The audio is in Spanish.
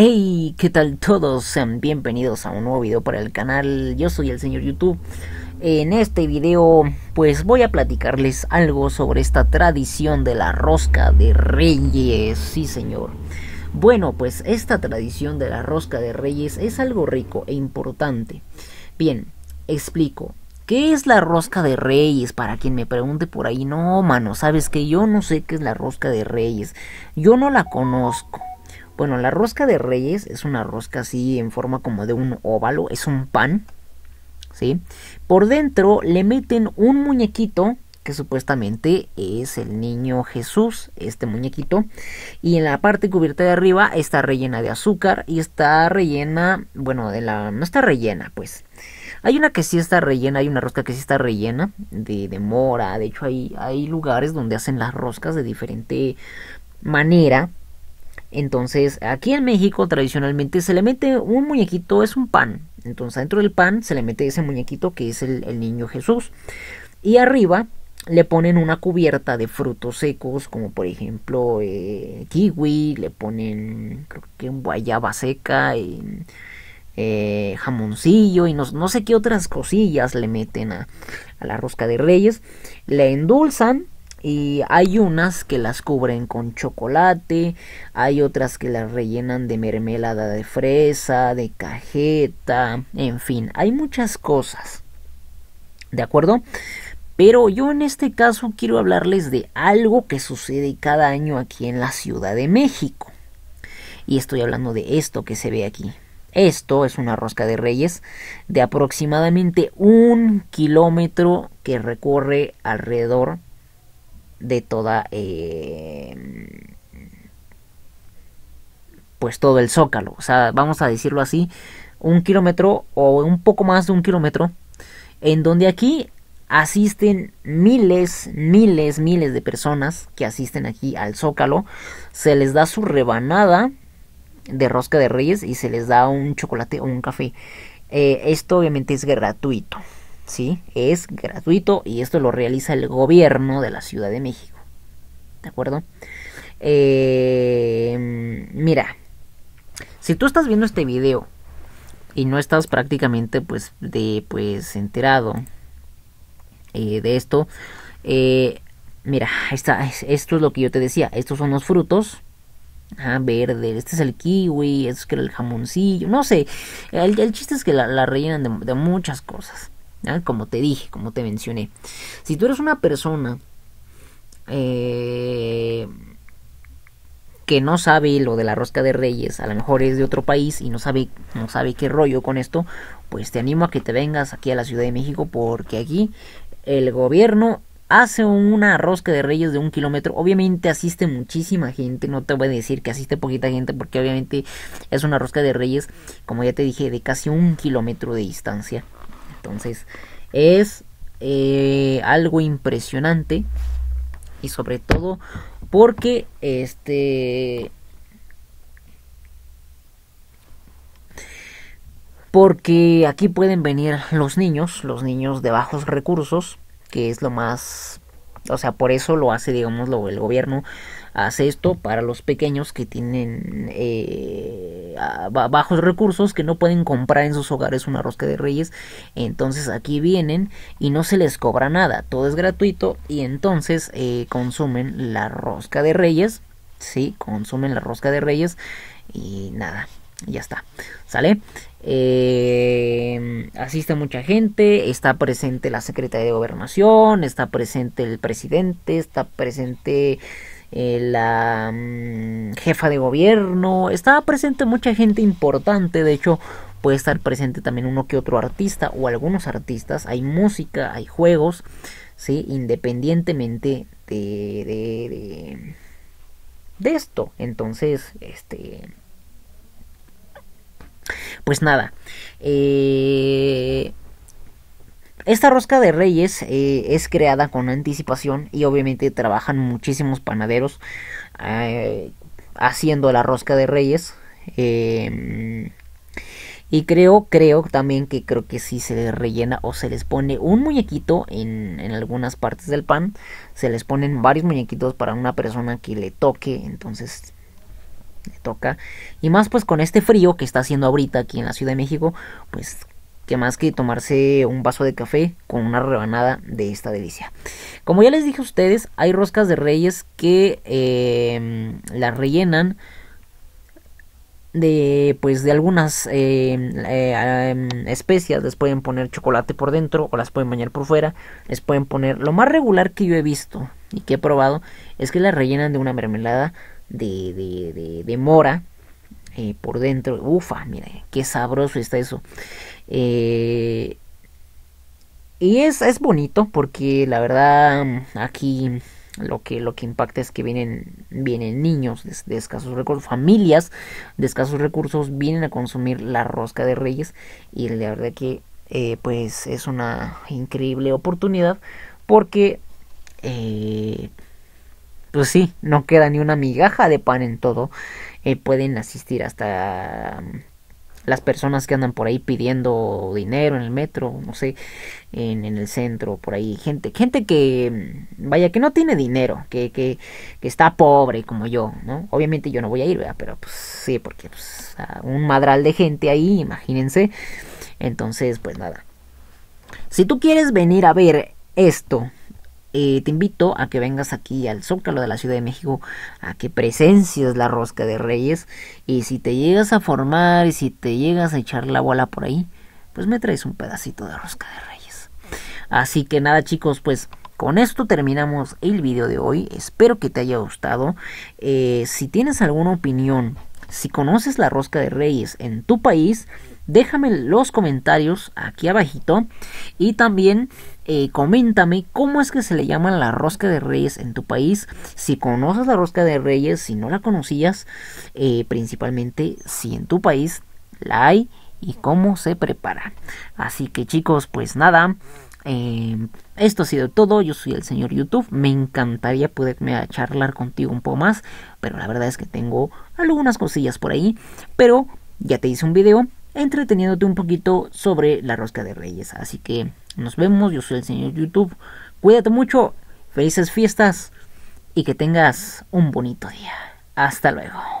Hey, ¿qué tal todos? Sean bienvenidos a un nuevo video para el canal. Yo soy el señor YouTube. En este video pues voy a platicarles algo sobre esta tradición de la rosca de reyes. Sí, señor. Bueno, pues esta tradición de la rosca de reyes es algo rico e importante. Bien, explico. ¿Qué es la rosca de reyes? Para quien me pregunte por ahí, no, mano, sabes que yo no sé qué es la rosca de reyes. Yo no la conozco. Bueno, la rosca de reyes es una rosca así en forma como de un óvalo, es un pan, ¿sí? Por dentro le meten un muñequito que supuestamente es el niño Jesús, este muñequito, y en la parte cubierta de arriba está rellena de azúcar y está rellena, bueno, de la no está rellena, pues. Hay una que sí está rellena, hay una rosca que sí está rellena de, de mora, de hecho hay, hay lugares donde hacen las roscas de diferente manera entonces, aquí en México tradicionalmente se le mete un muñequito, es un pan. Entonces, dentro del pan se le mete ese muñequito que es el, niño Jesús. Y arriba le ponen una cubierta de frutos secos, como por ejemplo eh, kiwi, le ponen creo que guayaba seca, eh, jamoncillo y no, no, sé qué otras cosillas le meten a la rosca de reyes. Le endulzan y hay unas que las cubren con chocolate, hay otras que las rellenan de mermelada de fresa, de cajeta, en fin, hay muchas cosas. ¿De acuerdo? Pero yo en este caso quiero hablarles de algo que sucede cada año aquí en la Ciudad de México. Y estoy hablando de esto que se ve aquí. Esto es una rosca de reyes de aproximadamente un kilómetro que recorre alrededor de toda eh, pues todo el zócalo o sea vamos a decirlo así un kilómetro o un poco más de un kilómetro en donde aquí asisten miles miles miles de personas que asisten aquí al zócalo se les da su rebanada de rosca de reyes y se les da un chocolate o un café eh, esto obviamente es gratuito ¿sí? Es gratuito y esto lo realiza el gobierno de la Ciudad de México. ¿De acuerdo? Eh, mira, si tú estás viendo este video y no estás prácticamente pues de pues enterado eh, de esto, eh, mira, esto es lo que yo te decía, estos son los frutos. Ah, verde, este es el kiwi, este es el jamoncillo, no sé. El, chiste es que la, rellenan de muchas cosas. Como te dije, como te mencioné. Si tú eres una persona eh, que no sabe lo de la rosca de reyes, a lo mejor es de otro país y no sabe, no sabe qué rollo con esto, pues te animo a que te vengas aquí a la Ciudad de México porque aquí el gobierno hace una rosca de reyes de un kilómetro. Obviamente asiste muchísima gente, no te voy a decir que asiste poquita gente porque obviamente es una rosca de reyes, como ya te dije, de casi un kilómetro de distancia. Entonces es eh, algo impresionante y sobre todo porque este porque aquí pueden venir los niños, los niños de bajos recursos, que es lo más o sea, por eso lo hace, digamos, lo, el gobierno hace esto para los pequeños que tienen eh, bajos recursos que no pueden comprar en sus hogares una rosca de reyes. Entonces aquí vienen y no se les cobra nada, todo es gratuito y entonces eh, consumen la rosca de reyes. Sí, consumen la rosca de reyes y nada, ya está. ¿Sale? Eh, asiste mucha gente, está presente la secretaria de gobernación, está presente el presidente, está presente eh, la mm, jefa de gobierno, estaba presente mucha gente importante, de hecho puede estar presente también uno que otro artista o algunos artistas, hay música, hay juegos, ¿sí? independientemente de, de, de, esto. Entonces, este... Pues nada. Eh, esta rosca de reyes eh, es creada con anticipación y obviamente trabajan muchísimos panaderos eh, haciendo la rosca de reyes. Eh, y creo, creo también que creo que si se les rellena o se les pone un muñequito en, en, algunas partes del pan. Se les ponen varios muñequitos para una persona que le toque. Entonces le toca. Y más pues con este frío que está haciendo ahorita aquí en la Ciudad de México. Pues que más que tomarse un vaso de café con una rebanada de esta delicia. Como ya les dije a ustedes, hay roscas de reyes que em, las rellenan de pues de algunas em, em, especias les pueden poner chocolate por dentro o las pueden bañar por fuera les pueden poner lo más regular que yo he visto y que he probado es que las rellenan de una mermelada de, de, de mora eh, por dentro. Ufa, mire, qué sabroso está eso. Eh, y es, es bonito porque la verdad aquí lo que, lo que impacta es que vienen, vienen niños de, escasos recursos, familias de escasos recursos vienen a consumir la rosca de reyes y la verdad que eh, pues es una increíble oportunidad porque pues sí, no queda ni una migaja de pan en todo eh, pueden asistir hasta mm, las personas que andan por ahí pidiendo dinero en el metro, no sé, en, el centro, por ahí, gente, gente que, mm, vaya, que no tiene dinero, que, está pobre como yo, ¿no? Obviamente yo no voy a ir, Pero pues sí, porque pues, un madral de gente ahí, imagínense. Entonces, pues nada. Si tú quieres venir a ver esto, eh, te invito a que vengas aquí al Zócalo de la Ciudad de México, a que presencias la rosca de Reyes. Y si te llegas a formar y si te llegas a echar la bola por ahí, pues me traes un pedacito de rosca de Reyes. Así que nada, chicos, pues. Con esto terminamos el video de hoy. Espero que te haya gustado. Eh, si tienes alguna opinión, si conoces la rosca de reyes en tu país, déjame los comentarios aquí abajito y también eh, coméntame cómo es que se le llama la rosca de reyes en tu país, si conoces la rosca de reyes, si no la conocías, eh, principalmente si en tu país la hay y cómo se prepara. Así que chicos, pues nada. Eh, esto ha sido todo, yo soy el señor YouTube, me encantaría poderme charlar contigo un poco más, pero la verdad es que tengo algunas cosillas por ahí, pero ya te hice un video, entreteniéndote un poquito sobre la rosca de reyes. Así que nos vemos, yo soy el señor YouTube. Cuídate mucho, felices fiestas y que tengas un bonito día. Hasta luego.